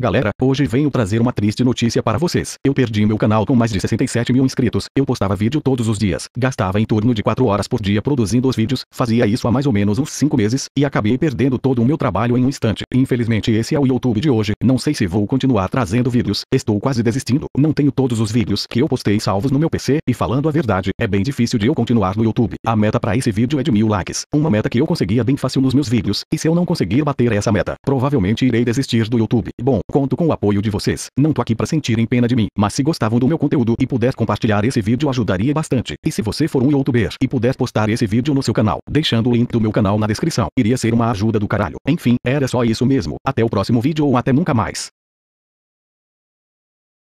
Galera, hoje venho trazer uma triste notícia para vocês. Eu perdi meu canal com mais de 67 mil inscritos. Eu postava vídeo todos os dias, gastava em torno de 4 horas por dia produzindo os vídeos, fazia isso há mais ou menos uns 5 meses, e acabei perdendo todo o meu trabalho em um instante. Infelizmente esse é o YouTube de hoje, não sei se vou continuar trazendo vídeos, estou quase desistindo, não tenho todos os vídeos que eu postei salvos no meu PC, e falando a verdade, é bem difícil de eu continuar no YouTube. A meta para esse vídeo é de mil likes, uma meta que eu conseguia bem fácil nos meus vídeos, e se eu não conseguir bater essa meta, provavelmente irei desistir do YouTube. Bom, Conto com o apoio de vocês. Não tô aqui pra sentirem pena de mim, mas se gostavam do meu conteúdo e puder compartilhar esse vídeo ajudaria bastante. E se você for um youtuber e puder postar esse vídeo no seu canal, deixando o link do meu canal na descrição, iria ser uma ajuda do caralho. Enfim, era só isso mesmo. Até o próximo vídeo ou até nunca mais.